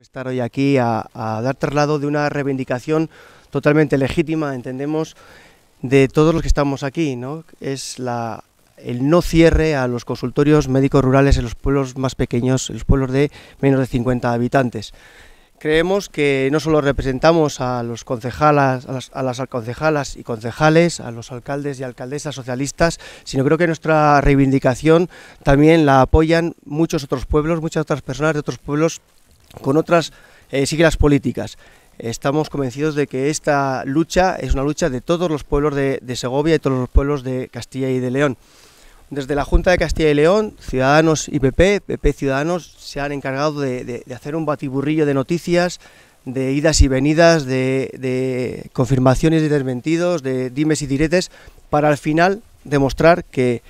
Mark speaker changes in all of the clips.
Speaker 1: estar hoy aquí a, dar traslado de una reivindicación totalmente legítima, entendemos, de todos los que estamos aquí, ¿no? Es la, el no cierre a los consultorios médicos rurales en los pueblos más pequeños, en los pueblos de menos de 50 habitantes. Creemos que no solo representamos a los concejalas, a las, a las concejalas y concejales, a los alcaldes y alcaldesas socialistas, sino creo que nuestra reivindicación también la apoyan muchos otros pueblos, muchas otras personas de otros pueblos con otras eh, siglas políticas. Estamos convencidos de que esta lucha es una lucha de todos los pueblos de, Segovia y todos los pueblos de Castilla y de León. Desde la Junta de Castilla y León, Ciudadanos y PP, PP Ciudadanos, se han encargado de, hacer un batiburrillo de noticias, de idas y venidas, de, de confirmaciones y desmentidos, de dimes y diretes, para al final demostrar que,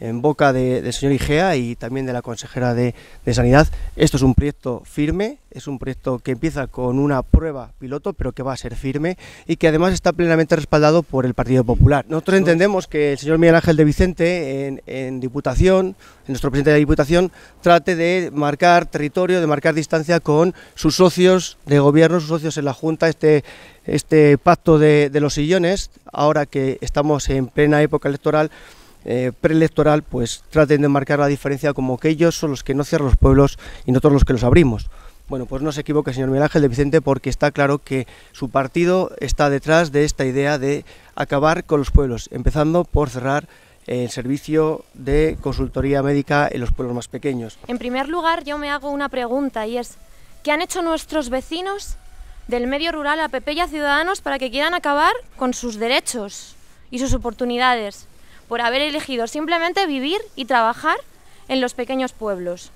Speaker 1: en boca del señor Igea y también de la consejera de, Sanidad. Esto es un proyecto firme, es un proyecto que empieza con una prueba piloto, pero que va a ser firme y que además está plenamente respaldado por el Partido Popular. Nosotros entendemos que el señor Miguel Ángel de Vicente, en, Diputación, en nuestro presidente de la Diputación, trate de marcar territorio, de marcar distancia con sus socios de gobierno, sus socios en la Junta, este este pacto de, los sillones, ahora que estamos en plena época electoral, eh, preelectoral pues traten de marcar la diferencia como que ellos son los que no cierran los pueblos y nosotros los que los abrimos. Bueno, pues no se equivoque, señor Miguel Ángel de Vicente, porque está claro que su partido está detrás de esta idea de acabar con los pueblos, empezando por cerrar el servicio de consultoría médica en los pueblos más pequeños.
Speaker 2: En primer lugar, yo me hago una pregunta y es, ¿qué han hecho nuestros vecinos del medio rural a Pepe y a Ciudadanos para que quieran acabar con sus derechos y sus oportunidades? por haber elegido simplemente vivir y trabajar en los pequeños pueblos.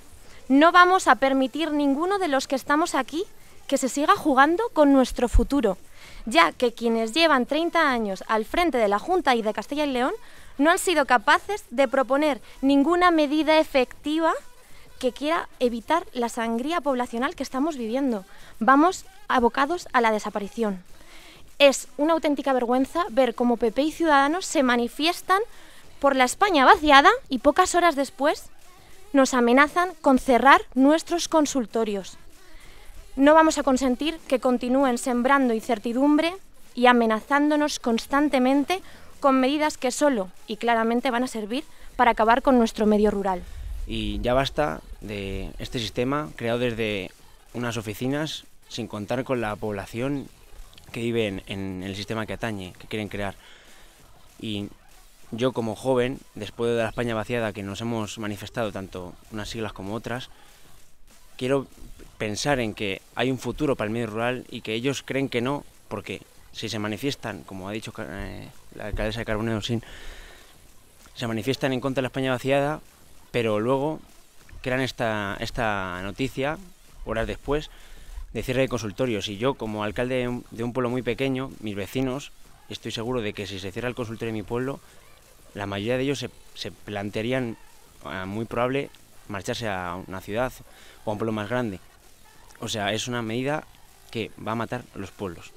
Speaker 2: No vamos a permitir ninguno de los que estamos aquí que se siga jugando con nuestro futuro, ya que quienes llevan 30 años al frente de la Junta y de Castilla y León no han sido capaces de proponer ninguna medida efectiva que quiera evitar la sangría poblacional que estamos viviendo. Vamos abocados a la desaparición. Es una auténtica vergüenza ver cómo PP y Ciudadanos se manifiestan por la España vaciada y pocas horas después nos amenazan con cerrar nuestros consultorios. No vamos a consentir que continúen sembrando incertidumbre y amenazándonos constantemente con medidas que solo y claramente van a servir para acabar con nuestro medio rural.
Speaker 3: Y ya basta de este sistema creado desde unas oficinas sin contar con la población que vive en, el sistema que atañe, que quieren crear. Y yo como joven, después de la España vaciada que nos hemos manifestado tanto unas siglas como otras, quiero pensar en que hay un futuro para el medio rural y que ellos creen que no, porque si se manifiestan, como ha dicho eh, la alcaldesa de Carbonero se manifiestan en contra de la España vaciada, pero luego crean esta, esta noticia, horas después, de cierre de consultorios. Y yo, como alcalde de un pueblo muy pequeño, mis vecinos, estoy seguro de que si se cierra el consultorio de mi pueblo, la mayoría de ellos se, plantearían, eh, muy probable, marcharse a una ciudad o a un pueblo más grande. O sea, es una medida que va a matar los pueblos.